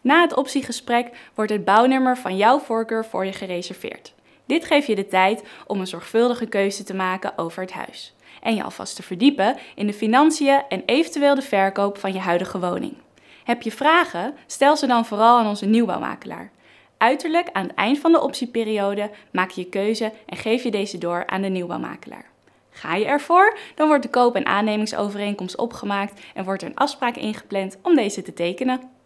Na het optiegesprek wordt het bouwnummer van jouw voorkeur voor je gereserveerd. Dit geeft je de tijd om een zorgvuldige keuze te maken over het huis en je alvast te verdiepen in de financiën en eventueel de verkoop van je huidige woning. Heb je vragen? Stel ze dan vooral aan onze nieuwbouwmakelaar. Uiterlijk aan het eind van de optieperiode maak je je keuze en geef je deze door aan de nieuwbouwmakelaar. Ga je ervoor? Dan wordt de koop- en aannemingsovereenkomst opgemaakt en wordt er een afspraak ingepland om deze te tekenen.